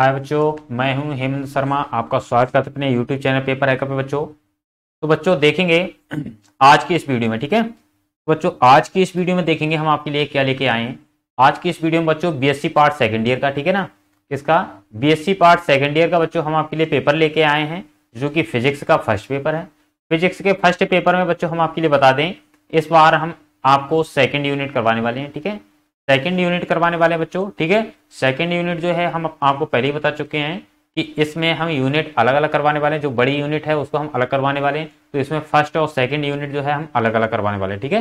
हाय बच्चों मैं हूं हेमंत शर्मा आपका स्वागत करते अपने यूट्यूब चैनल पेपर है पे बच्चों तो बच्चों देखेंगे आज की इस वीडियो में ठीक है बच्चों आज की इस वीडियो में देखेंगे हम आपके लिए क्या लेके आए हैं आज की इस वीडियो में बच्चों बीएससी पार्ट सेकंड ईयर का ठीक है ना इसका बी पार्ट सेकेंड ईयर का बच्चों हम आपके लिए पेपर लेके आए हैं जो कि फिजिक्स का फर्स्ट पेपर है फिजिक्स के फर्स्ट पेपर में बच्चों हम आपके लिए बता दें इस बार हम आपको सेकेंड यूनिट करवाने वाले हैं ठीक है सेकेंड यूनिट करवाने वाले बच्चों ठीक है सेकेंड यूनिट जो है हम आपको पहले ही बता चुके हैं कि इसमें हम यूनिट अलग अलग करवाने वाले हैं जो बड़ी यूनिट है उसको हम अलग करवाने वाले हैं तो इसमें फर्स्ट और सेकेंड यूनिट जो है हम अलग अलग करवाने वाले हैं ठीक है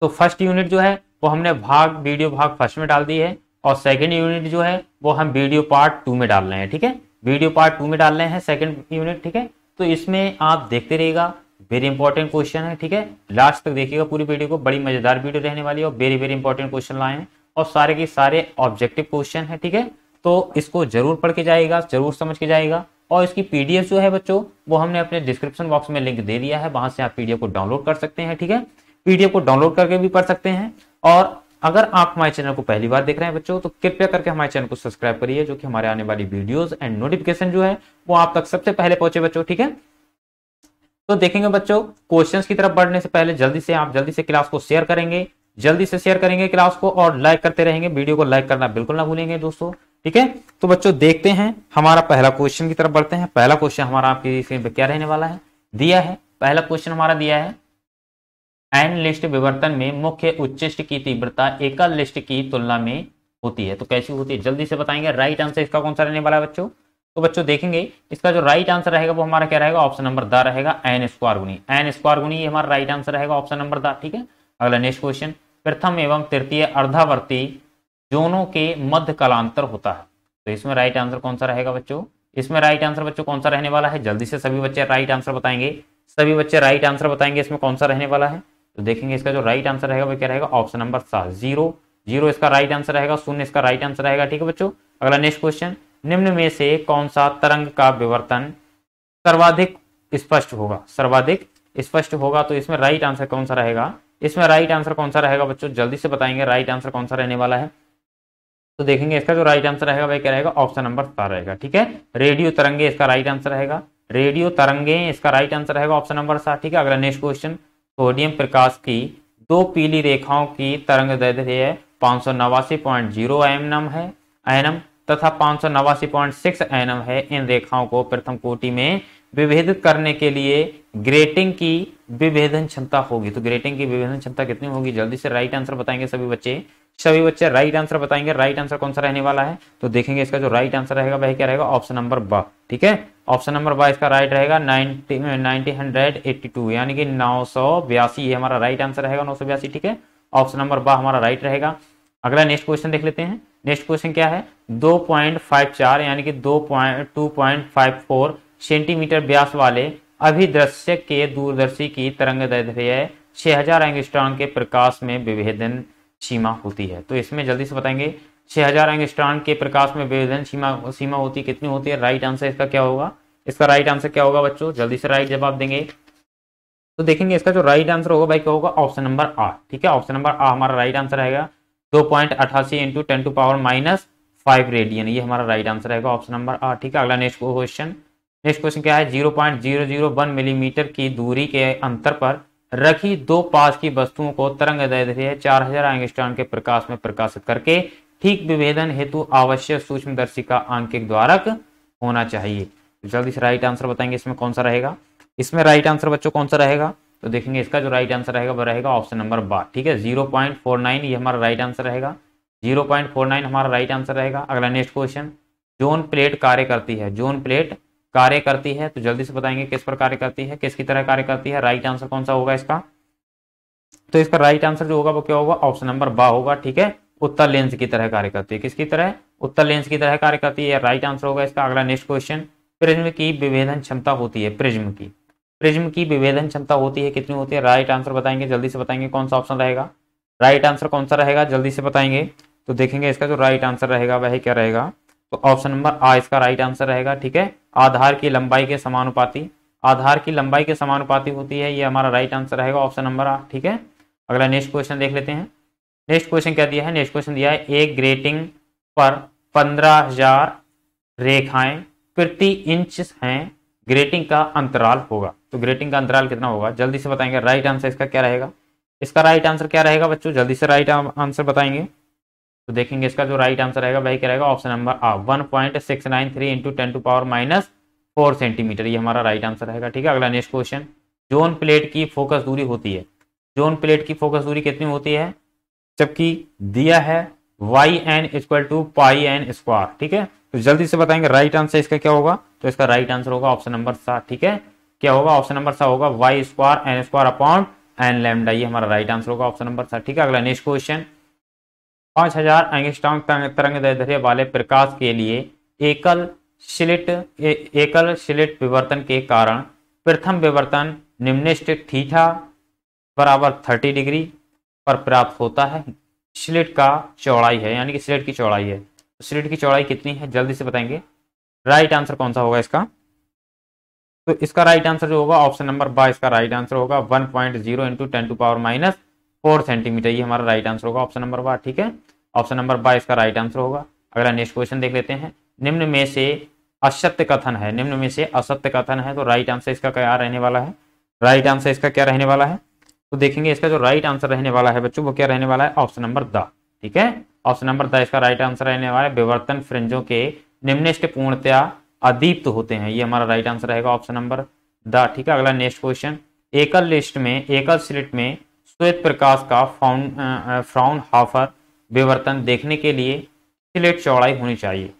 तो फर्स्ट यूनिट जो है वो हमने भाग वीडियो भाग फर्स्ट में डाल दी है और सेकेंड यूनिट जो है वो हम वीडियो पार्ट टू में डाल रहे हैं ठीक है वीडियो पार्ट टू में डाल रहे हैं सेकेंड यूनिट ठीक है तो इसमें आप देखते रहेगा वेरी इंपॉर्टेंट क्वेश्चन है ठीक है लास्ट तक देखिएगा पूरी वीडियो को बड़ी मजेदार वीडियो रहने वाली है और वेरी वेरी इंपॉर्टेंट क्वेश्चन लाए हैं और सारे के सारे ऑब्जेक्टिव क्वेश्चन है ठीक है तो इसको जरूर पढ़ के जाएगा जरूर समझ के जाएगा और इसकी पीडीएफ जो है बच्चों वो हमने अपने डिस्क्रिप्शन बॉक्स में लिंक दे दिया है वहां से आप पीडीएफ को डाउनलोड कर सकते हैं ठीक है पीडीएफ को डाउनलोड करके भी पढ़ सकते हैं और अगर आप हमारे चैनल को पहली बार देख रहे हैं बच्चों तो कृपया करके हमारे चैनल को सब्सक्राइब करिए जो कि हमारे आने वाली वीडियोस एंड नोटिफिकेशन जो है वो आप तक सबसे पहले पहुंचे बच्चों ठीक है तो देखेंगे बच्चों क्वेश्चंस की तरफ बढ़ने से पहले जल्दी से आप जल्दी से क्लास को शेयर करेंगे जल्दी से शेयर करेंगे क्लास को और लाइक करते रहेंगे वीडियो को लाइक करना बिल्कुल ना भूलेंगे दोस्तों ठीक है तो बच्चों देखते हैं हमारा पहला क्वेश्चन की तरफ बढ़ते हैं पहला क्वेश्चन हमारा आपके स्क्रीन पर क्या रहने वाला है दिया है पहला क्वेश्चन हमारा दिया है एन लिस्ट विवर्तन में मुख्य उच्चिष्ट की तीव्रता एकल लिस्ट की तुलना में होती है तो कैसी होती है जल्दी से बताएंगे राइट आंसर इसका कौन सा रहने वाला है बच्चों तो बच्चों देखेंगे इसका जो राइट आंसर रहेगा वो हमारा क्या रहेगा ऑप्शन नंबर द रहेगा एन स्क्वायर गुनी एन स्क्वायर गुनी हमारा राइट आंसर रहेगा ऑप्शन नंबर द ठीक है अगला नेक्स्ट क्वेश्चन प्रथम एवं तृतीय अर्धावर्ती जोनों के मध्य कलांतर होता है तो इसमें राइट आंसर कौन सा रहेगा बच्चों इसमें राइट आंसर बच्चों कौन सा रहने वाला है जल्दी से सभी बच्चे राइट आंसर बताएंगे सभी बच्चे राइट आंसर बताएंगे इसमें कौन सा रहने वाला है तो देखेंगे इसका जो राइट आंसर रहेगा वो क्या रहेगा ऑप्शन नंबर सात जीरो जीरो इसका राइट आंसर रहेगा शून्य इसका राइट आंसर रहेगा ठीक है बच्चों अगला नेक्स्ट क्वेश्चन निम्न में से कौन सा तरंग का विवर्तन सर्वाधिक स्पष्ट होगा सर्वाधिक स्पष्ट होगा तो इसमें राइट आंसर कौन सा रहेगा इसमें राइट आंसर कौन सा रहेगा बच्चों जल्दी से बताएंगे राइट आंसर कौन सा रहने वाला है तो देखेंगे इसका जो राइट आंसर रहेगा वह क्या रहेगा ऑप्शन नंबर चार रहेगा ठीक है रेडियो तरंगे इसका राइट आंसर रहेगा रेडियो तरंगे इसका राइट आंसर रहेगा ऑप्शन नंबर सात ठीक है अगला नेक्स्ट क्वेश्चन सोडियम प्रकाश की दो पीली रेखाओं की तरंग है पांच सौ नवासी पॉइंट जीरो एम नम है एनम तथा पांच सौ नवासी पॉइंट सिक्स एनम है इन रेखाओं को प्रथम कोटि में विभेदित करने के लिए ग्रेटिंग की विभेदन क्षमता होगी तो ग्रेटिंग की विभेदन क्षमता कितनी होगी जल्दी से राइट आंसर बताएंगे सभी बच्चे सभी बच्चे राइट आंसर बताएंगे राइट आंसर कौन सा रहने वाला है तो देखेंगे इसका जो राइट आंसर रहेगा वह क्या रहेगा ऑप्शन नंबर ब ठीक है ऑप्शन नंबर बा इसका राइट रहेगा यानी कि नौ सौ बयासी हमारा राइट आंसर रहेगा नौ सौ बयासी ठीक है ऑप्शन नंबर बा हमारा राइट रहेगा अगला नेक्स्ट क्वेश्चन देख लेते हैं नेक्स्ट क्वेश्चन क्या है 2.54 यानी कि 2.2.54 सेंटीमीटर व्यास वाले अभिदृश्य के दूरदर्शी की तरंग दैर्घ्य 6000 एंगस्ट्रॉन के प्रकाश में विभेदन सीमा होती है तो इसमें जल्दी से बताएंगे 6000 एंगस्ट्रॉन के प्रकाश में विभेदन सीमा सीमा होती कितनी होती है राइट आंसर इसका क्या होगा इसका राइट आंसर क्या होगा बच्चों जल्दी से राइट जवाब देंगे तो देखेंगे इसका जो राइट आंसर होगा भाई क्या होगा ऑप्शन नंबर आ ठीक है ऑप्शन नंबर आ हमारा राइट आंसर रहेगा दो पॉइंट अठासी into ten to power minus five radian ये हमारा राइट आंसर रहेगा ऑप्शन नंबर आठ ठीक है अगला नेक्स्ट क्वेश्चन नेक्स्ट क्वेश्चन क्या है zero point zero zero one millimetre की दूरी के अंतर पर रखी दो पास की वस्तुओं को तरंग दैर्घ्य चार हजार आंगस्टान के प्रकाश में प्रकाशित करके ठीक विभेदन हेतु आवश्यक सूक्ष्म दर्शिका आंकिक द्वारक होना चाहिए जल्दी से राइट आंसर बताएंगे इसमें कौन सा रहेगा इसमें राइट आंसर बच्चों कौन सा रहेगा तो देखेंगे इसका जो राइट आंसर रहेगा वो रहेगा ऑप्शन नंबर बार ठीक है जीरो पॉइंट फोर नाइन ये हमारा राइट आंसर रहेगा जीरो पॉइंट फोर नाइन हमारा राइट आंसर रहेगा अगला नेक्स्ट क्वेश्चन जोन प्लेट कार्य करती है जोन प्लेट कार्य करती है तो जल्दी से बताएंगे किस पर कार्य करती है किसकी तरह कार्य करती है राइट आंसर कौन सा होगा इसका तो इसका राइट आंसर जो होगा वो क्या होगा ऑप्शन नंबर बा होगा ठीक है उत्तर लेंस की तरह कार्य करती है किसकी तरह उत्तर लेंस की तरह कार्य करती है राइट आंसर होगा इसका अगला नेक्स्ट क्वेश्चन प्रिज्म की विभेदन क्षमता होती है प्रिज्म की प्रिज्म की विभेदन क्षमता होती है कितनी होती है राइट आंसर बताएंगे जल्दी से बताएंगे कौन सा ऑप्शन रहेगा राइट आंसर कौन सा रहेगा जल्दी से बताएंगे तो देखेंगे इसका जो राइट आंसर रहेगा वह क्या रहेगा तो ऑप्शन नंबर आ इसका राइट आंसर रहेगा ठीक है आधार की लंबाई के समानुपाती आधार की लंबाई के समानुपाती होती है ये हमारा राइट आंसर रहेगा ऑप्शन नंबर आ ठीक है अगला नेक्स्ट क्वेश्चन देख लेते हैं नेक्स्ट क्वेश्चन क्या दिया है नेक्स्ट क्वेश्चन दिया है एक ग्रेटिंग पर पंद्रह हजार रेखाएं प्रति इंच हैं ग्रेटिंग का अंतराल होगा तो ग्रेटिंग का अंतराल कितना होगा जल्दी से बताएंगे राइट आंसर इसका क्या रहेगा इसका राइट आंसर क्या रहेगा बच्चों जल्दी से राइट आंसर बताएंगे तो देखेंगे इसका जो राइट आंसर रहेगा वही क्या रहेगा ऑप्शन नंबर आ one point six nine three into ten to power minus four centimetre ये हमारा राइट आंसर रहेगा ठीक है अगला नेक्स्ट क्वेश्चन जोन प्लेट की फोकस दूरी होती है जोन प्लेट की फोकस दूरी कितनी होती है जबकि दिया है Y N equal to pi N square ठीक है तो जल्दी से बताएंगे राइट आंसर इसका क्या होगा तो इसका राइट आंसर होगा ऑप्शन नंबर सात ठीक है क्या होगा ऑप्शन नंबर सा होगा Y square N square upon N lambda ये हमारा राइट आंसर होगा ऑप्शन नंबर सा ठीक है अगला नेक्स्ट क्वेश्चन पांच हजार एंगस्टांग तरंग दैर्ध्य वाले प्रकाश के लिए एकल शिलिट ए, एकल शिलिट विवर्तन के कारण प्रथम विवर्तन निम्निष्ट थीठा बराबर थर्टी डिग्री पर प्राप्त होता है स्लिट का चौड़ाई है यानी कि स्लिट की चौड़ाई है स्लिट की चौड़ाई कितनी है जल्दी से बताएंगे राइट आंसर कौन सा होगा इसका तो इसका राइट आंसर जो होगा ऑप्शन नंबर बाईस इसका राइट आंसर होगा one point zero into ten to power minus four centimetre ये हमारा राइट आंसर होगा ऑप्शन नंबर बा ठीक है ऑप्शन नंबर बाईस का राइट आंसर होगा अगला नेक्स्ट क्वेश्चन देख लेते हैं निम्न में से असत्य कथन है निम्न में से असत्य कथन है तो राइट आंसर इसका क्या रहने वाला है राइट आंसर इसका क्या रहने वाला है तो देखेंगे इसका जो राइट आंसर रहने वाला है बच्चों वो क्या रहने वाला है ऑप्शन नंबर द ठीक है ऑप्शन नंबर द इसका राइट आंसर रहने वाला है विवर्तन फ्रिंजों के निम्निष्ट पूर्णतया अदीप्त होते हैं ये हमारा राइट आंसर रहेगा ऑप्शन नंबर द ठीक है अगला नेक्स्ट क्वेश्चन एकल लिस्ट में एकल स्लिट में श्वेत प्रकाश का फाउन फ्राउन हाफर विवर्तन देखने के लिए स्लेट चौड़ाई होनी चाहिए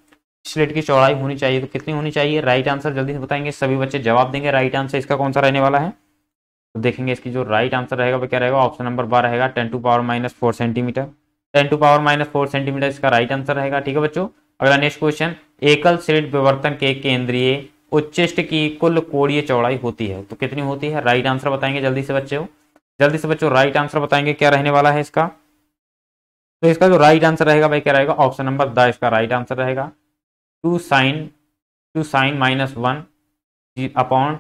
स्लेट की चौड़ाई होनी चाहिए तो कितनी होनी चाहिए राइट आंसर जल्दी से बताएंगे सभी बच्चे जवाब देंगे राइट आंसर इसका कौन सा रहने वाला है तो देखेंगे इसकी जो राइट आंसर रहेगा वो क्या रहेगा ऑप्शन नंबर बार रहेगा ten to power minus four centimeter ten to power minus four centimeter इसका राइट आंसर रहेगा ठीक है बच्चों अगला नेक्स्ट क्वेश्चन एकल श्रेणी विवर्तन के केंद्रीय उच्चिष्ट की कुल कोड़ीय चौड़ाई होती है तो कितनी होती है राइट आंसर बताएंगे जल्दी से हो जल्दी से बच्चों राइट आंसर बताएंगे क्या रहने वाला है इसका तो इसका जो राइट आंसर रहेगा भाई क्या रहेगा ऑप्शन नंबर द इसका राइट आंसर रहेगा two sine two sine minus one upon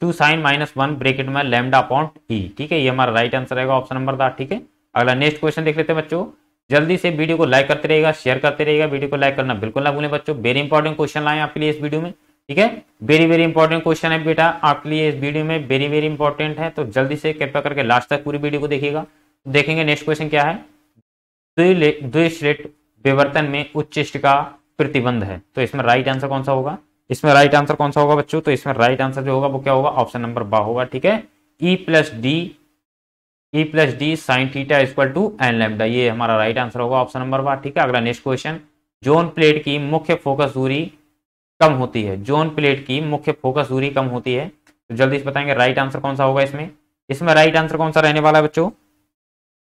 two sine minus one bracket में लेमडा अपॉन ई ठीक है ये हमारा राइट आंसर रहेगा ऑप्शन नंबर दस ठीक है अगला नेक्स्ट क्वेश्चन देख लेते हैं बच्चों जल्दी से वीडियो को लाइक करते रहेगा शेयर करते रहेगा वीडियो को लाइक करना बिल्कुल ना भूलें बच्चों वेरी इंपॉर्टेंट क्वेश्चन लाए आपके लिए इस वीडियो में ठीक है वेरी वेरी इंपॉर्टेंट क्वेश्चन है बेटा आपके लिए इस वीडियो में वेरी वेरी इंपॉर्टेंट है तो जल्दी से कृपया करके लास्ट तक पूरी वीडियो को देखिएगा देखेंगे नेक्स्ट क्वेश्चन क्या है विवर्तन में उच्चिष्ट का प्रतिबंध है तो इसमें राइट आंसर कौन सा होगा इसमें राइट आंसर कौन सा होगा बच्चों तो इसमें राइट आंसर जो होगा वो क्या होगा ऑप्शन नंबर बा होगा ठीक है e plus d e plus d sine theta equal to n lambda ये हमारा राइट आंसर होगा ऑप्शन नंबर वन ठीक है अगला नेक्स्ट क्वेश्चन जोन प्लेट की मुख्य फोकस दूरी कम होती है जोन प्लेट की मुख्य फोकस दूरी कम होती है तो जल्दी से बताएंगे राइट आंसर कौन सा होगा इसमें इसमें राइट आंसर कौन सा रहने वाला है बच्चों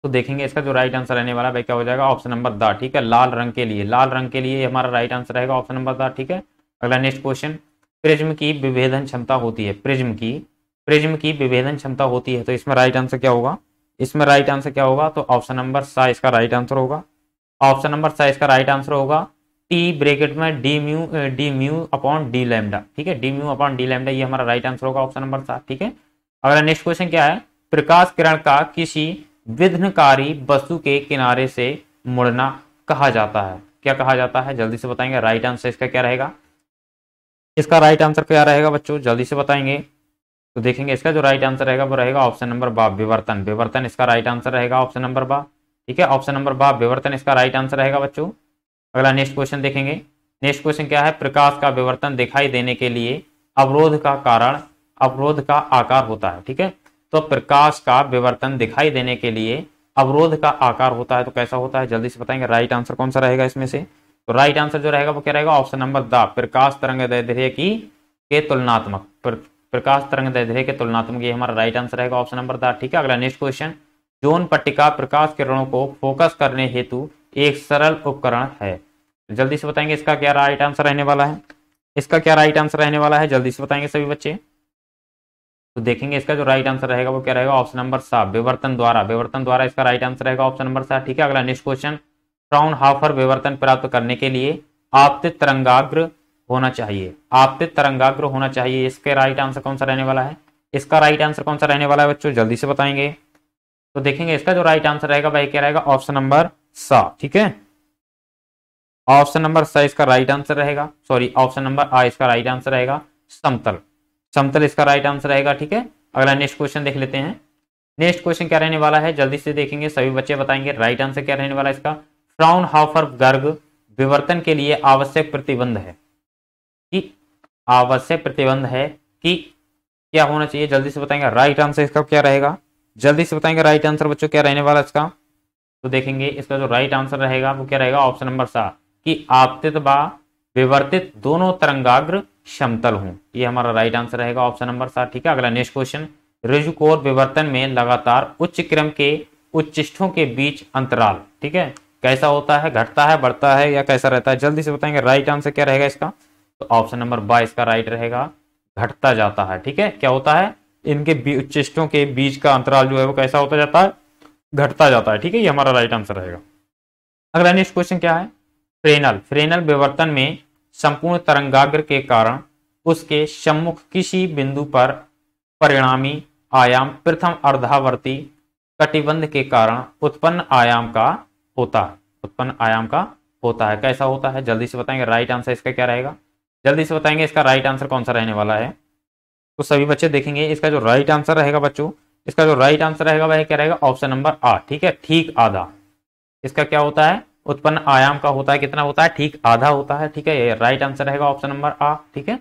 तो देखेंगे इसका जो राइट आंसर रहने वाला है क्या हो जाएगा ऑप्शन नंबर द ठीक है लाल रंग के लिए लाल रंग के लिए हमारा राइट आंसर रहेगा ऑप्शन नंबर द ठीक है अगला नेक्स्ट क्वेश्चन प्रिज्म की विभेदन क्षमता होती है प्रिज्म की प्रिज्म की विभेदन क्षमता होती है तो इसमें राइट आंसर क्या होगा इसमें राइट आंसर क्या होगा तो ऑप्शन नंबर सा इसका राइट आंसर होगा ऑप्शन नंबर सा इसका राइट आंसर होगा टी ब्रेकेट में d mu d mu upon d lambda ठीक है d mu upon d lambda ये हमारा राइट आंसर होगा ऑप्शन नंबर सात ठीक है अगला नेक्स्ट क्वेश्चन क्या है प्रकाश किरण का किसी विघ्नकारी वस्तु के किनारे से मुड़ना कहा जाता है क्या कहा जाता है जल्दी से बताएंगे राइट आंसर इसका क्या रहेगा इसका राइट आंसर क्या रहेगा बच्चों जल्दी से बताएंगे तो देखेंगे इसका जो राइट आंसर रहेगा वो रहेगा ऑप्शन नंबर बा विवर्तन विवर्तन इसका राइट आंसर रहेगा ऑप्शन नंबर बा ठीक है ऑप्शन नंबर बा विवर्तन इसका राइट आंसर रहेगा बच्चों अगला नेक्स्ट क्वेश्चन देखेंगे नेक्स्ट क्वेश्चन क्या है प्रकाश का विवर्तन दिखाई देने के लिए अवरोध का कारण अवरोध का आकार होता है ठीक है तो प्रकाश का विवर्तन दिखाई देने के लिए अवरोध का आकार होता है तो कैसा होता है जल्दी से बताएंगे राइट आंसर कौन सा रहेगा इसमें से तो राइट आंसर जो रहेगा वो क्या रहेगा ऑप्शन नंबर द प्रकाश तरंग दैर्घ्य की के तुलनात्मक प्रकाश तरंग दैर्घ्य के तुलनात्मक ये हमारा राइट आंसर रहेगा ऑप्शन नंबर द ठीक है अगला नेक्स्ट क्वेश्चन जोन पट्टिका प्रकाश किरणों को फोकस करने हेतु एक सरल उपकरण है जल्दी से बताएंगे इसका क्या राइट आंसर रहने वाला है इसका क्या राइट आंसर रहने वाला है जल्दी से बताएंगे सभी बच्चे तो देखेंगे इसका जो राइट आंसर रहेगा वो क्या रहेगा ऑप्शन नंबर सात विवर्तन द्वारा विवर्तन द्वारा इसका राइट आंसर रहेगा ऑप्शन नंबर सात ठीक है अगला नेक्स्ट क्वेश्चन फ्राउन हाफर विवर्तन प्राप्त करने के लिए आपतित तरंगाग्र होना चाहिए आपतित तरंगाग्र होना चाहिए इसके राइट आंसर कौन सा रहने वाला है इसका राइट आंसर कौन सा रहने वाला है बच्चों जल्दी से बताएंगे तो देखेंगे इसका जो राइट आंसर रहेगा वह क्या रहेगा ऑप्शन नंबर सा ठीक है ऑप्शन नंबर सा इसका राइट आंसर रहेगा सॉरी ऑप्शन नंबर आ इसका राइट आंसर रहेगा समतल समतल इसका राइट आंसर रहेगा ठीक है अगला नेक्स्ट क्वेश्चन देख लेते हैं नेक्स्ट क्वेश्चन क्या रहने वाला है जल्दी से देखेंगे सभी बच्चे बताएंगे राइट आंसर क्या रहने वाला है इसका फ्राउन हाफर गर्ग विवर्तन के लिए आवश्यक प्रतिबंध है कि आवश्यक प्रतिबंध है कि क्या होना चाहिए जल्दी से बताएंगे राइट आंसर इसका क्या रहेगा जल्दी से बताएंगे राइट आंसर बच्चों क्या रहने वाला इसका तो देखेंगे इसका जो राइट आंसर रहेगा वो क्या रहेगा ऑप्शन नंबर सात कि आपतित व विवर्तित दोनों तरंगाग्र समतल हूं ये हमारा राइट आंसर रहेगा ऑप्शन नंबर सात ठीक है अगला नेक्स्ट क्वेश्चन रिजुकोर विवर्तन में लगातार उच्च क्रम के उच्चिष्ठों के बीच अंतराल ठीक है कैसा होता है घटता है बढ़ता है या कैसा रहता है जल्दी से बताएंगे राइट आंसर क्या रहेगा इसका तो ऑप्शन नंबर बाईस का राइट रहेगा घटता जाता है ठीक है क्या होता है इनके उच्चिष्टों के बीच का अंतराल जो है वो कैसा होता जाता है घटता जाता है ठीक है ये हमारा राइट आंसर रहेगा अगला नेक्स्ट क्वेश्चन क्या है फ्रेनल फ्रेनल विवर्तन में संपूर्ण तरंगाग्र के कारण उसके सम्मुख किसी बिंदु पर परिणामी आयाम प्रथम अर्धावर्ती कटिबंध के कारण उत्पन्न आयाम का होता है उत्पन्न आयाम का होता है कैसा होता है जल्दी से बताएंगे राइट आंसर इसका क्या रहेगा जल्दी से बताएंगे इसका राइट आंसर कौन सा रहने वाला है तो सभी बच्चे देखेंगे इसका जो राइट आंसर रहेगा बच्चों इसका जो राइट आंसर रहेगा वह क्या रहेगा ऑप्शन नंबर आठ ठीक है ठीक आधा इसका क्या होता है उत्पन्न आयाम का होता है कितना होता है ठीक आधा होता है ठीक है ये राइट आंसर रहेगा ऑप्शन नंबर आ ठीक है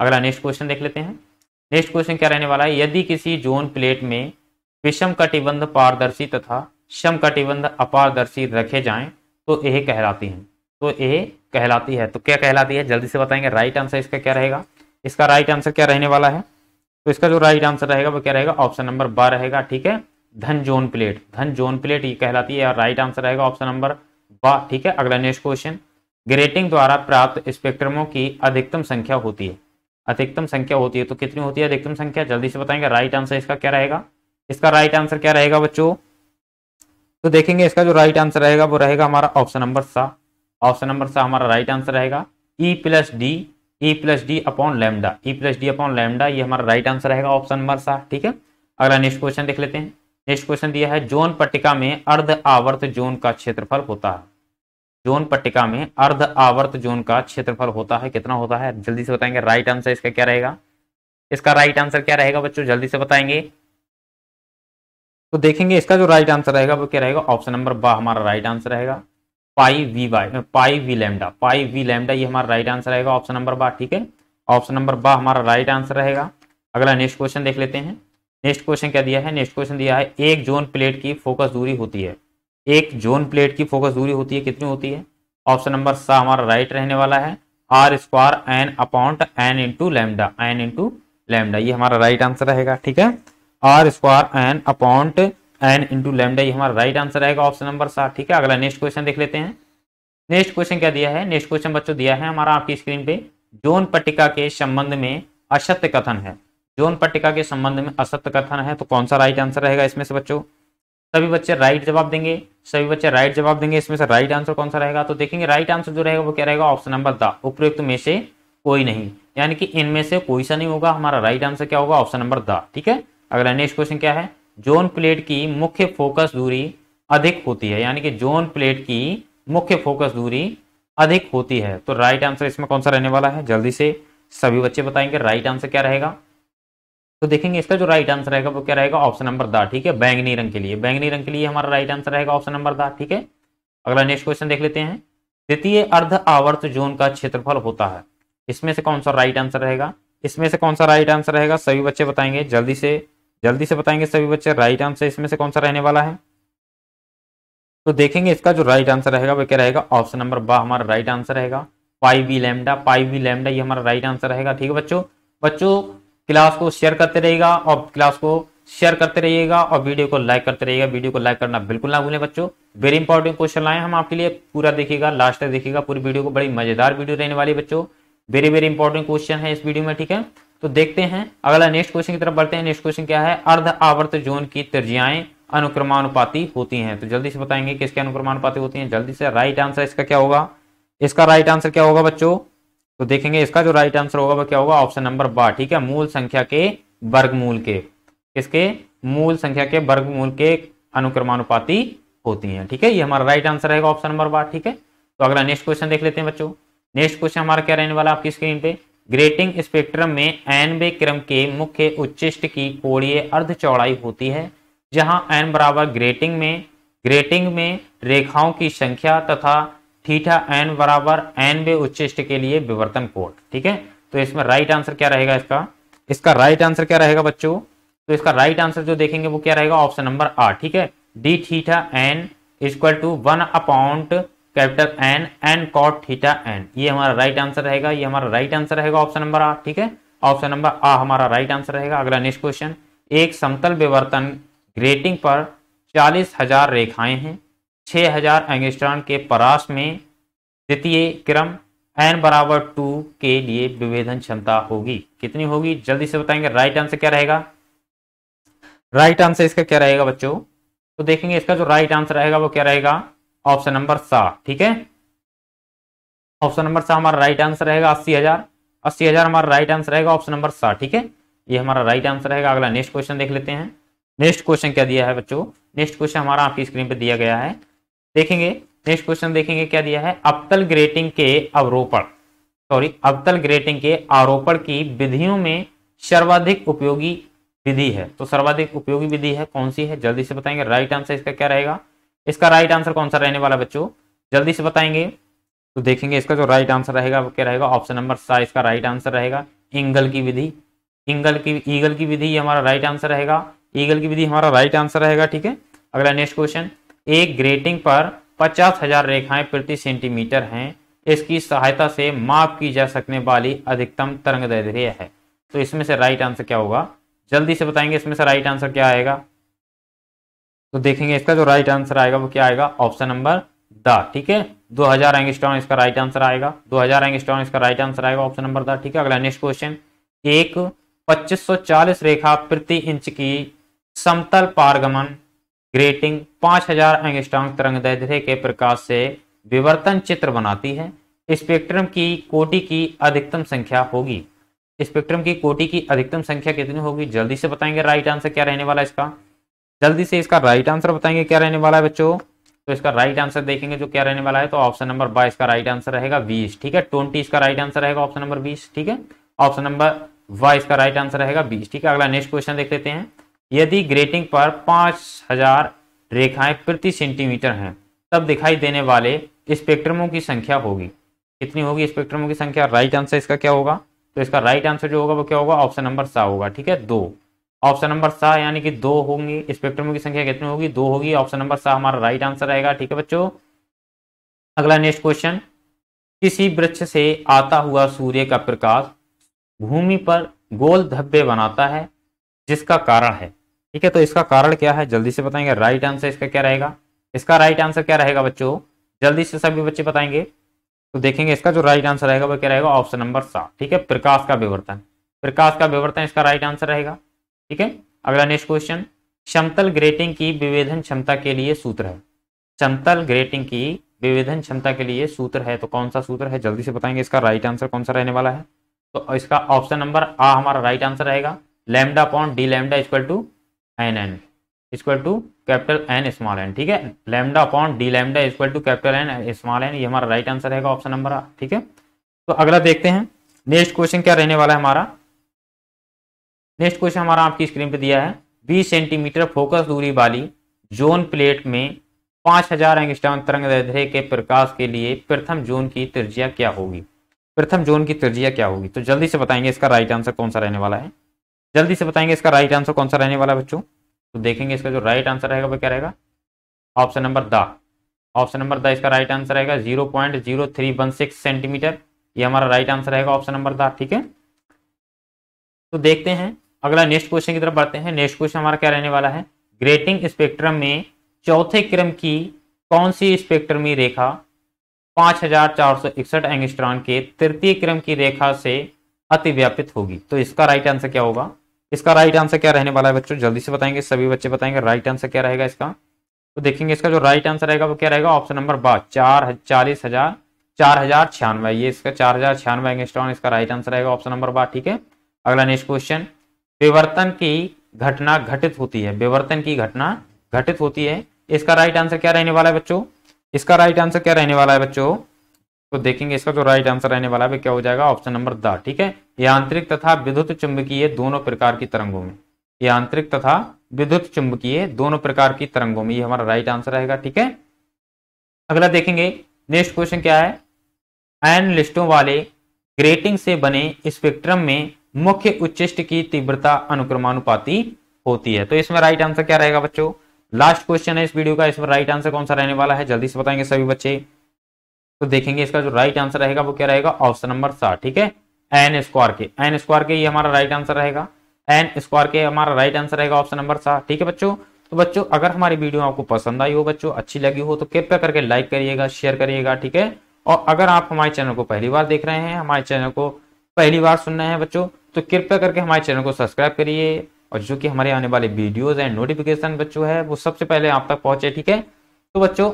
अगला नेक्स्ट क्वेश्चन देख लेते हैं नेक्स्ट क्वेश्चन क्या रहने वाला है यदि किसी जोन प्लेट में विषम कटिबंध पारदर्शी तथा सम कटिबंध अपारदर्शी रखे जाएं तो यह कहलाती हैं तो यह कहलाती है तो क्या कहलाती है जल्दी से बताएंगे राइट आंसर इसका क्या रहेगा इसका राइट आंसर क्या रहने वाला है तो इसका जो राइट आंसर रहेगा वो क्या रहेगा ऑप्शन नंबर ब रहेगा ठीक है धन जोन प्लेट धन जोन प्लेट ये कहलाती है राइट आंसर रहेगा ऑप्शन नंबर ब ठीक है अगला नेक्स्ट क्वेश्चन ग्रेटिंग द्वारा प्राप्त स्पेक्ट्रमों की अधिकतम संख्या होती है अधिकतम संख्या होती है तो कितनी होती है अधिकतम संख्या जल्दी से बताएंगे राइट आंसर इसका क्या रहेगा इसका राइट आंसर क्या रहेगा बच्चों तो देखेंगे इसका जो राइट आंसर रहेगा वो रहेगा हमारा ऑप्शन नंबर सा ऑप्शन नंबर सा हमारा राइट आंसर रहेगा e plus d e plus d upon lambda e plus d upon lambda ये हमारा राइट आंसर रहेगा ऑप्शन नंबर सा ठीक है अगला नेक्स्ट क्वेश्चन देख लेते हैं नेक्स्ट क्वेश्चन दिया है जोन पट्टिका में अर्ध आवर्त जोन का क्षेत्रफल होता है जोन पट्टिका में अर्ध आवर्त जोन का क्षेत्रफल होता है कितना होता है जल्दी से बताएंगे राइट आंसर इसका क्या रहेगा इसका राइट आंसर क्या रहेगा बच्चों जल्दी से बताएंगे तो देखेंगे इसका जो राइट आंसर रहेगा वो क्या रहेगा ऑप्शन नंबर बा हमारा राइट आंसर रहेगा पाई वी वाई मतलब pi v lambda pi v lambda ये हमारा राइट आंसर रहेगा ऑप्शन नंबर बा ठीक है ऑप्शन नंबर बा हमारा राइट आंसर रहेगा अगला नेक्स्ट क्वेश्चन देख लेते हैं नेक्स्ट क्वेश्चन क्या दिया है नेक्स्ट क्वेश्चन दिया है एक जोन प्लेट की फोकस दूरी होती है एक जोन प्लेट की फोकस दूरी होती है कितनी होती है ऑप्शन नंबर सा हमारा राइट रहने वाला है R square N upon N into lambda N into lambda ये हमारा राइट आंसर रहेगा ठीक है R square N upon N into lambda ये हमारा राइट आंसर आएगा ऑप्शन नंबर सात ठीक है अगला नेक्स्ट क्वेश्चन देख लेते हैं नेक्स्ट क्वेश्चन क्या दिया है नेक्स्ट क्वेश्चन बच्चों दिया है हमारा आपकी स्क्रीन पे जोन पट्टिका के संबंध में असत्य कथन है जोन पट्टिका के संबंध में असत्य कथन है तो कौन सा राइट आंसर रहेगा इसमें से बच्चों सभी बच्चे राइट जवाब देंगे सभी बच्चे राइट जवाब देंगे इसमें से राइट आंसर कौन सा रहेगा तो देखेंगे राइट आंसर जो रहेगा वो क्या रहेगा ऑप्शन नंबर द उपयुक्त में से कोई नहीं यानी कि इनमें से कोई सा नहीं होगा हमारा राइट आंसर क्या होगा ऑप्शन नंबर द ठीक है अगला नेक्स्ट क्वेश्चन क्या है जोन प्लेट की मुख्य फोकस दूरी अधिक होती है यानी कि जोन प्लेट की मुख्य फोकस दूरी अधिक होती है तो राइट आंसर इसमें कौन सा रहने वाला है जल्दी से सभी बच्चे बताएंगे राइट आंसर क्या रहेगा तो देखेंगे इसका जो राइट आंसर रहेगा वो क्या रहेगा ऑप्शन नंबर दा ठीक है बैंगनी रंग के लिए बैंगनी रंग के लिए हमारा राइट आंसर रहेगा ऑप्शन नंबर दा ठीक है अगला नेक्स्ट क्वेश्चन देख लेते हैं द्वितीय अर्ध आवर्त जोन का क्षेत्रफल होता है इसमें से कौन सा राइट आंसर रहेगा इसमें से कौन सा राइट आंसर रहेगा सभी बच्चे बताएंगे जल्दी से जल्दी से बताएंगे सभी बच्चे राइट आंसर इसमें से कौन सा रहने वाला है तो देखेंगे इसका जो राइट आंसर रहेगा वह क्या रहेगा ऑप्शन नंबर बा हमारा राइट आंसर रहेगा pi v lambda pi v lambda ये हमारा राइट आंसर रहेगा ठीक है बच्चों बच्चों क्लास को शेयर करते रहेगा और क्लास को शेयर करते रहिएगा और वीडियो को लाइक करते रहिएगा वीडियो को लाइक करना बिल्कुल ना भूलें बच्चों वेरी इंपॉर्टेंट क्वेश्चन लाए हम आपके लिए पूरा देखिएगा लास्ट तक देखिएगा पूरी वीडियो को बड़ी मजेदार वीडियो रहने वाली बच्चों वेरी वेरी इंपॉर्टेंट क्वेश्चन है इस वीडियो में ठीक है तो देखते हैं अगला नेक्स्ट क्वेश्चन की तरफ बढ़ते हैं नेक्स्ट क्वेश्चन क्या है अर्ध आवर्त जोन की त्रिज्याएं अनुक्रमानुपाती होती हैं तो जल्दी से बताएंगे किसके अनुक्रमानुपाती होती हैं जल्दी से राइट आंसर इसका क्या होगा इसका राइट आंसर क्या होगा बच्चों तो देखेंगे इसका जो राइट आंसर होगा वह क्या होगा ऑप्शन नंबर बा ठीक है मूल संख्या के वर्गमूल के किसके मूल संख्या के वर्गमूल के अनुक्रमानुपाती होती हैं ठीक है ये हमारा राइट आंसर रहेगा ऑप्शन नंबर बार ठीक है तो अगला नेक्स्ट क्वेश्चन देख लेते हैं बच्चों नेक्स्ट क्वेश्चन हमारा क्या रहने वाला आपकी स्क्रीन पे ग्रेटिंग स्पेक्ट्रम में एन बे क्रम के मुख्य उच्चिष्ट की कोणीय अर्ध चौड़ाई होती है जहां एन बराबर ग्रेटिंग में ग्रेटिंग में रेखाओं की संख्या तथा थीठा एन बराबर एन बे उच्चिष्ट के लिए विवर्तन कोण ठीक है तो इसमें राइट आंसर क्या रहेगा इसका इसका राइट आंसर क्या रहेगा बच्चों तो इसका राइट आंसर जो देखेंगे वो क्या रहेगा ऑप्शन नंबर आठ ठीक है d theta n is to one upon capital n n cot theta n ये हमारा राइट आंसर रहेगा ये हमारा राइट आंसर रहेगा ऑप्शन नंबर आ ठीक है ऑप्शन नंबर आ हमारा राइट आंसर रहेगा अगला नेक्स्ट क्वेश्चन एक समतल विवर्तन ग्रेटिंग पर चालीस हजार रेखाएं हैं छह हजार एंगस्ट्रॉन के परास में द्वितीय क्रम एन बराबर टू के लिए विभेदन क्षमता होगी कितनी होगी जल्दी से बताएंगे राइट आंसर क्या रहेगा राइट आंसर इसका क्या रहेगा बच्चों तो देखेंगे इसका जो राइट आंसर रहेगा वो क्या रहेगा ऑप्शन नंबर सा ठीक है ऑप्शन नंबर सा हमारा राइट आंसर रहेगा अस्सी हजार अस्सी हजार हमारा राइट आंसर रहेगा ऑप्शन नंबर सा ठीक है ये हमारा राइट आंसर रहेगा अगला नेक्स्ट क्वेश्चन देख लेते हैं नेक्स्ट क्वेश्चन क्या दिया है बच्चों नेक्स्ट क्वेश्चन हमारा आपकी स्क्रीन पर दिया गया है देखेंगे नेक्स्ट क्वेश्चन देखेंगे क्या दिया है अबतल ग्रेटिंग के अवरोपण सॉरी अबतल ग्रेटिंग के आरोपण की विधियों में सर्वाधिक उपयोगी विधि है तो सर्वाधिक उपयोगी विधि है कौन सी है जल्दी से बताएंगे राइट आंसर इसका क्या रहेगा इसका राइट आंसर कौन सा रहने वाला बच्चों जल्दी से बताएंगे तो देखेंगे इसका जो राइट आंसर रहेगा वो क्या रहेगा ऑप्शन नंबर सा इसका राइट आंसर रहेगा इंगल की विधि इंगल की ईगल की विधि हमारा राइट आंसर रहेगा ईगल की विधि हमारा राइट आंसर रहेगा ठीक है अगला नेक्स्ट क्वेश्चन एक ग्रेटिंग पर पचास हजार रेखाएं प्रति सेंटीमीटर हैं इसकी सहायता से माप की जा सकने वाली अधिकतम तरंग दैर्घ्य है तो इसमें से राइट आंसर क्या होगा जल्दी से बताएंगे इसमें से राइट आंसर क्या आएगा तो देखेंगे इसका जो राइट आंसर आएगा वो क्या आएगा ऑप्शन नंबर द ठीक है दो हजार एंगस्टॉन इसका राइट आंसर आएगा दो हजार एंगस्टॉन इसका राइट आंसर आएगा ऑप्शन नंबर द ठीक है अगला नेक्स्ट क्वेश्चन एक 2540 रेखा प्रति इंच की समतल पारगमन ग्रेटिंग 5000 एंगस्टॉन्ग तरंग दैर्घ्य के प्रकाश से विवर्तन चित्र बनाती है स्पेक्ट्रम की कोटि की अधिकतम संख्या होगी स्पेक्ट्रम की कोटि की अधिकतम संख्या कितनी होगी जल्दी से बताएंगे राइट आंसर क्या रहने वाला इसका जल्दी से इसका राइट आंसर बताएंगे क्या रहने वाला है बच्चों तो इसका राइट आंसर देखेंगे जो क्या रहने वाला है तो ऑप्शन नंबर बाईस का राइट आंसर रहेगा बीस ठीक है ट्वेंटी इसका राइट आंसर रहेगा ऑप्शन नंबर बीस ठीक है ऑप्शन नंबर वाइस का राइट आंसर रहेगा बीस ठीक है अगला नेक्स्ट क्वेश्चन देख लेते हैं यदि ग्रेटिंग पर पांच हजार रेखाएं प्रति सेंटीमीटर हैं तब दिखाई देने वाले स्पेक्ट्रमों की संख्या होगी कितनी होगी स्पेक्ट्रमों की संख्या राइट आंसर इसका क्या होगा तो इसका राइट आंसर जो होगा वो क्या होगा ऑप्शन नंबर सा होगा ठीक है दो ऑप्शन नंबर सा यानी कि दो होंगी स्पेक्ट्रम की संख्या कितनी होगी दो होगी ऑप्शन नंबर सा हमारा राइट आंसर आएगा ठीक है बच्चों अगला नेक्स्ट क्वेश्चन किसी वृक्ष से आता हुआ सूर्य का प्रकाश भूमि पर गोल धब्बे बनाता है जिसका कारण है ठीक है तो इसका कारण क्या है जल्दी से बताएंगे राइट आंसर इसका क्या रहेगा इसका राइट आंसर क्या रहेगा बच्चों जल्दी से सभी बच्चे बताएंगे तो देखेंगे इसका जो राइट आंसर रहेगा वो क्या रहेगा ऑप्शन नंबर सात ठीक है प्रकाश का विवर्तन प्रकाश का विवर्तन इसका राइट आंसर रहेगा ठीक है अगला नेक्स्ट क्वेश्चन समतल ग्रेटिंग की विवेदन क्षमता के लिए सूत्र है समतल ग्रेटिंग की विवेधन क्षमता के लिए सूत्र है तो कौन सा सूत्र है जल्दी से बताएंगे इसका राइट आंसर कौन सा रहने वाला है तो इसका ऑप्शन नंबर आ हमारा राइट आंसर रहेगा lambda upon d lambda equal to n n equal to capital n small n ठीक है lambda upon d lambda equal to capital n small n ये हमारा राइट आंसर रहेगा ऑप्शन नंबर आ ठीक है तो अगला देखते हैं नेक्स्ट क्वेश्चन क्या रहने वाला है हमारा नेक्स्ट क्वेश्चन हमारा आपकी स्क्रीन पे दिया है 20 सेंटीमीटर फोकस दूरी वाली जोन प्लेट में 5000 हजार एंगस्टान तरंग दैर्घ्य के प्रकाश के लिए प्रथम जोन की त्रिज्या क्या होगी प्रथम जोन की त्रिज्या क्या होगी तो जल्दी से बताएंगे इसका राइट आंसर कौन सा रहने वाला है जल्दी से बताएंगे इसका राइट आंसर कौन सा रहने वाला है बच्चों तो देखेंगे इसका जो राइट आंसर रहेगा वो क्या रहेगा ऑप्शन नंबर द ऑप्शन नंबर द इसका राइट आंसर रहेगा zero point zero three one six centimeter ये हमारा राइट आंसर रहेगा ऑप्शन नंबर द ठीक है तो देखते हैं अगला नेक्स्ट क्वेश्चन की तरफ बढ़ते हैं नेक्स्ट क्वेश्चन हमारा क्या रहने वाला है ग्रेटिंग स्पेक्ट्रम में चौथे क्रम की कौन सी स्पेक्ट्रमी रेखा 5461 एंगस्ट्रॉन के तृतीय क्रम की रेखा से अतिव्यापित होगी तो इसका राइट आंसर क्या होगा इसका राइट आंसर क्या रहने वाला है बच्चों जल्दी से बताएंगे सभी बच्चे बताएंगे राइट आंसर क्या रहेगा इसका तो देखेंगे इसका जो राइट आंसर रहेगा वो क्या रहेगा ऑप्शन नंबर बा चार चालीस हजार चार हजार छियानवे ये इसका चार हजार छियानवे एंगस्ट्रॉन इसका राइट आंसर रहेगा ऑप्शन नंबर बा ठीक है अगला नेक्स्ट क्वेश्चन विवर्तन की घटना घटित होती है विवर्तन की घटना घटित होती है इसका राइट आंसर क्या रहने वाला है बच्चों इसका राइट आंसर क्या रहने वाला है बच्चों तो देखेंगे इसका जो राइट आंसर रहने वाला है क्या हो जाएगा ऑप्शन नंबर द ठीक है यांत्रिक तथा विद्युत चुंबकीय दोनों प्रकार की तरंगों में यांत्रिक तथा विद्युत चुंबकीय दोनों प्रकार की तरंगों में ये हमारा राइट आंसर रहेगा ठीक है अगला देखेंगे नेक्स्ट क्वेश्चन क्या है एन लिस्टों वाले ग्रेटिंग से बने स्पेक्ट्रम में मुख्य उच्चिष्ट की तीव्रता अनुक्रमानुपाती होती है तो इसमें राइट आंसर क्या रहेगा बच्चों लास्ट क्वेश्चन है इस वीडियो का इसमें राइट आंसर कौन सा रहने वाला है जल्दी से बताएंगे सभी बच्चे तो देखेंगे इसका जो राइट आंसर रहेगा वो क्या रहेगा ऑप्शन नंबर सात ठीक है n square k n square k ये हमारा राइट आंसर रहेगा एन स्क्वायर के हमारा राइट आंसर रहेगा ऑप्शन नंबर सात ठीक है बच्चों तो बच्चों अगर हमारी वीडियो आपको पसंद आई हो बच्चों अच्छी लगी हो तो कृपया करके लाइक करिएगा शेयर करिएगा ठीक है और अगर आप हमारे चैनल को पहली बार देख रहे हैं हमारे चैनल को पहली बार सुन रहे हैं बच्चों तो कृपया करके हमारे चैनल को सब्सक्राइब करिए और जो कि हमारे आने वाले वीडियोज एंड नोटिफिकेशन बच्चों है वो सबसे पहले आप तक पहुंचे ठीक है तो बच्चों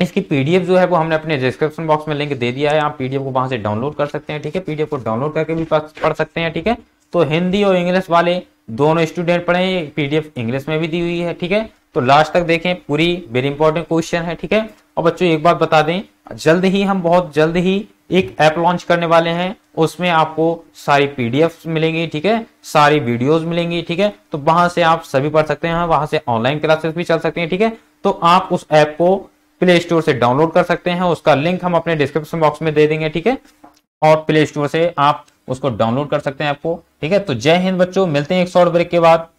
इसकी पीडीएफ जो है वो हमने अपने डिस्क्रिप्शन बॉक्स में लिंक दे दिया है आप पीडीएफ को वहां से डाउनलोड कर सकते हैं ठीक है पीडीएफ को डाउनलोड करके भी पढ़ सकते हैं ठीक है तो हिंदी और इंग्लिश वाले दोनों स्टूडेंट पढ़े पीडीएफ इंग्लिश में भी दी हुई है ठीक है तो लास्ट तक देखें पूरी वेरी इंपॉर्टेंट क्वेश्चन है ठीक है और बच्चों एक बात बता दें जल्द ही हम बहुत जल्द ही एक ऐप लॉन्च करने वाले हैं उसमें आपको सारी पीडीएफ मिलेंगी ठीक है सारी वीडियोस मिलेंगी ठीक है तो वहां से आप सभी पढ़ सकते हैं वहां से ऑनलाइन क्लासेस भी चल सकते हैं ठीक है तो आप उस ऐप को प्ले स्टोर से डाउनलोड कर सकते हैं उसका लिंक हम अपने डिस्क्रिप्शन बॉक्स में दे देंगे ठीक है और प्ले स्टोर से आप उसको डाउनलोड कर सकते हैं आपको ठीक है तो जय हिंद बच्चों मिलते हैं एक शॉर्ट ब्रेक के बाद